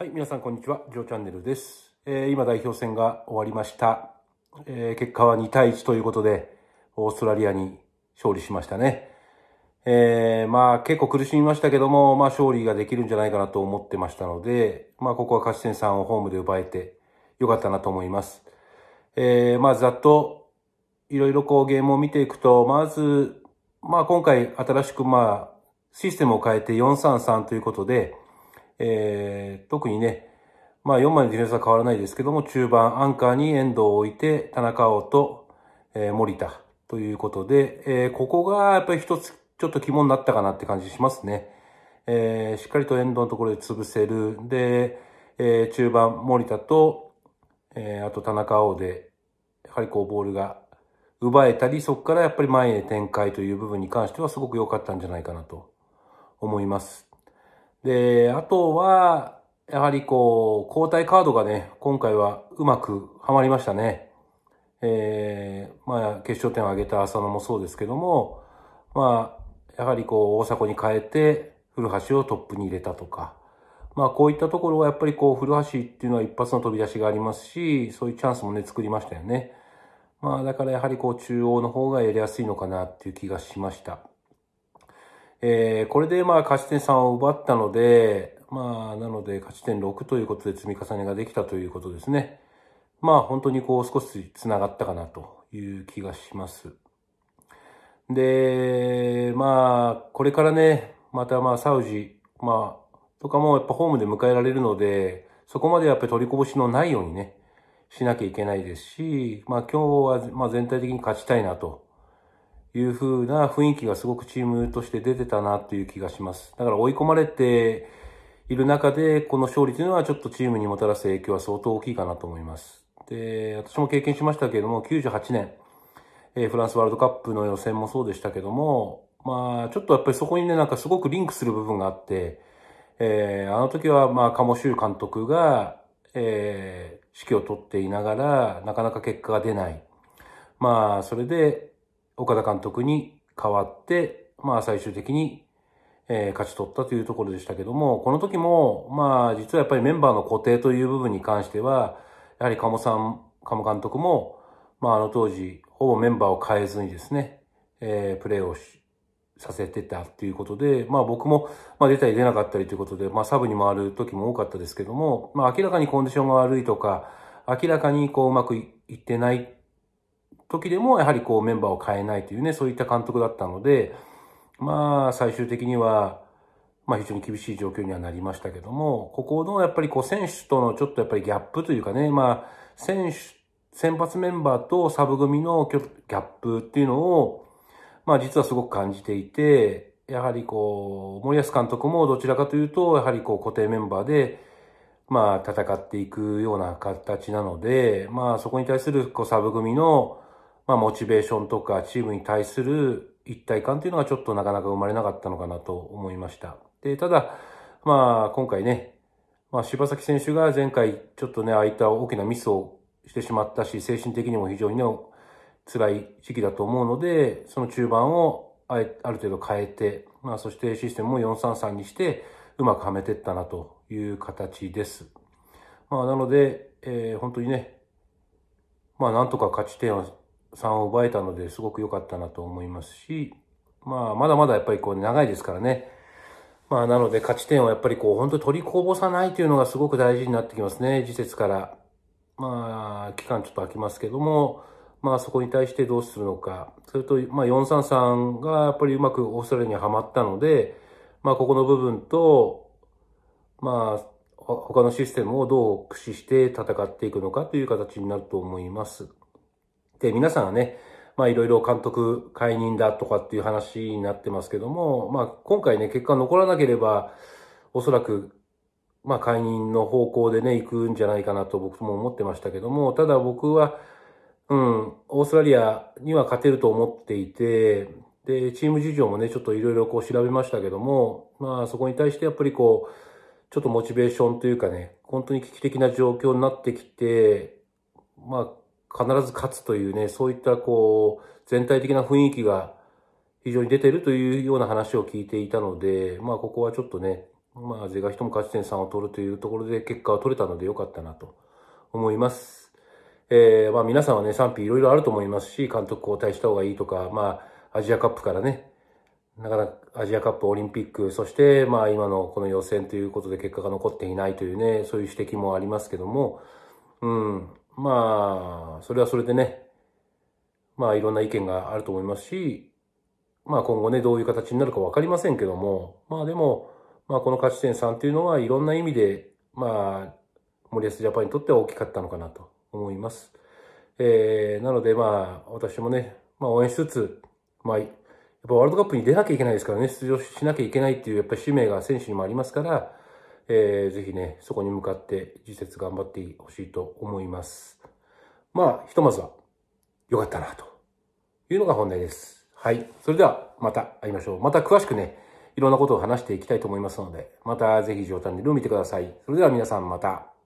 はい、皆さんこんにちは。ジョーチャンネルです。えー、今代表戦が終わりました、えー、結果は2対1ということで、オーストラリアに勝利しましたね。えー、まあ結構苦しみましたけども、まあ勝利ができるんじゃないかなと思ってましたので、まあここは勝ち点3をホームで奪えてよかったなと思います。えー、まあざっといろいろこうゲームを見ていくと、まず、まあ今回新しくまあシステムを変えて433ということで、えー、特にね、まあ4枚のディフェンスは変わらないですけども、中盤アンカーに遠藤を置いて、田中碧と、えー、森田ということで、えー、ここがやっぱり一つちょっと肝になったかなって感じしますね。えー、しっかりと遠藤のところで潰せる。で、えー、中盤森田と、えー、あと田中碧で、やはりこうボールが奪えたり、そこからやっぱり前へ展開という部分に関してはすごく良かったんじゃないかなと思います。で、あとは、やはりこう、交代カードがね、今回はうまくはまりましたね。えー、まあ、決勝点を挙げた浅野もそうですけども、まあ、やはりこう、大迫に変えて、古橋をトップに入れたとか、まあ、こういったところはやっぱりこう、古橋っていうのは一発の飛び出しがありますし、そういうチャンスもね、作りましたよね。まあ、だからやはりこう、中央の方がやりやすいのかなっていう気がしました。えー、これでまあ勝ち点3を奪ったので、まあ、なので勝ち点6ということで積み重ねができたということですね。まあ本当にこう少し繋がったかなという気がします。で、まあ、これからね、またまあサウジ、まあ、とかもやっぱホームで迎えられるので、そこまでやっぱり取りこぼしのないようにね、しなきゃいけないですし、まあ今日はま全体的に勝ちたいなという風な雰囲気がすごくチームとして出てたなという気がします。だから追い込まれている中で、この勝利というのはちょっとチームにもたらす影響は相当大きいかなと思います。で、私も経験しましたけれども、98年、えー、フランスワールドカップの予選もそうでしたけども、まあ、ちょっとやっぱりそこにね、なんかすごくリンクする部分があって、えー、あの時は、まあ、鴨ー監督が、えー、指揮を取っていながら、なかなか結果が出ない。まあ、それで、岡田監督に代わって、まあ最終的に、えー、勝ち取ったというところでしたけども、この時も、まあ実はやっぱりメンバーの固定という部分に関しては、やはり鴨さん、鴨監督も、まああの当時、ほぼメンバーを変えずにですね、えー、プレーをさせてたっていうことで、まあ僕も、まあ出たり出なかったりということで、まあサブに回る時も多かったですけども、まあ明らかにコンディションが悪いとか、明らかにこううまくいってない時でもやはりこうメンバーを変えないというね、そういった監督だったので、まあ最終的には、まあ非常に厳しい状況にはなりましたけども、ここのやっぱりこう選手とのちょっとやっぱりギャップというかね、まあ選手、先発メンバーとサブ組のギャップっていうのを、まあ実はすごく感じていて、やはりこう、森保監督もどちらかというと、やはりこう固定メンバーで、まあ戦っていくような形なので、まあそこに対するこうサブ組の、まあ、モチベーションとかチームに対する一体感というのがちょっとなかなか生まれなかったのかなと思いました。で、ただ、まあ、今回ね、まあ、柴崎選手が前回ちょっとね、ああいった大きなミスをしてしまったし、精神的にも非常にね、辛い時期だと思うので、その中盤をある程度変えて、まあ、そしてシステムも433にして、うまくはめていったなという形です。まあ、なので、えー、本当にね、まあ、なんとか勝ち点をさんを奪えたのですごく良かったなと思いますし、まあ、まだまだやっぱりこう長いですからね。まあ、なので勝ち点をやっぱりこう、本当取りこぼさないというのがすごく大事になってきますね、次節から。まあ、期間ちょっと空きますけども、まあそこに対してどうするのか。それと、まあ433がやっぱりうまくオーストラリアにはまったので、まあここの部分と、まあ他のシステムをどう駆使して戦っていくのかという形になると思います。で、皆さんがね、まあいろいろ監督解任だとかっていう話になってますけども、まあ今回ね、結果残らなければ、おそらく、まあ解任の方向でね、行くんじゃないかなと僕も思ってましたけども、ただ僕は、うん、オーストラリアには勝てると思っていて、で、チーム事情もね、ちょっといろいろこう調べましたけども、まあそこに対してやっぱりこう、ちょっとモチベーションというかね、本当に危機的な状況になってきて、まあ必ず勝つというね、そういったこう、全体的な雰囲気が非常に出てるというような話を聞いていたので、まあここはちょっとね、まあ是が人も勝ち点3を取るというところで結果は取れたので良かったなと思います。えー、まあ皆さんはね、賛否いろいろあると思いますし、監督交代した方がいいとか、まあアジアカップからね、なかなかアジアカップ、オリンピック、そしてまあ今のこの予選ということで結果が残っていないというね、そういう指摘もありますけども、うん、まあ、それはそれでね、まあいろんな意見があると思いますし、まあ今後ね、どういう形になるかわかりませんけども、まあでも、まあこの勝ち点3っていうのはいろんな意味で、まあ、森保ジャパンにとっては大きかったのかなと思います。えー、なのでまあ、私もね、まあ応援しつつ、まあ、やっぱワールドカップに出なきゃいけないですからね、出場しなきゃいけないっていうやっぱり使命が選手にもありますから、えー、ぜひね、そこに向かって次節頑張ってほしいと思います。まあ、ひとまずは良かったなというのが本題です。はい。それではまた会いましょう。また詳しくね、いろんなことを話していきたいと思いますので、またぜひ上タンネルを見てください。それでは皆さんまた。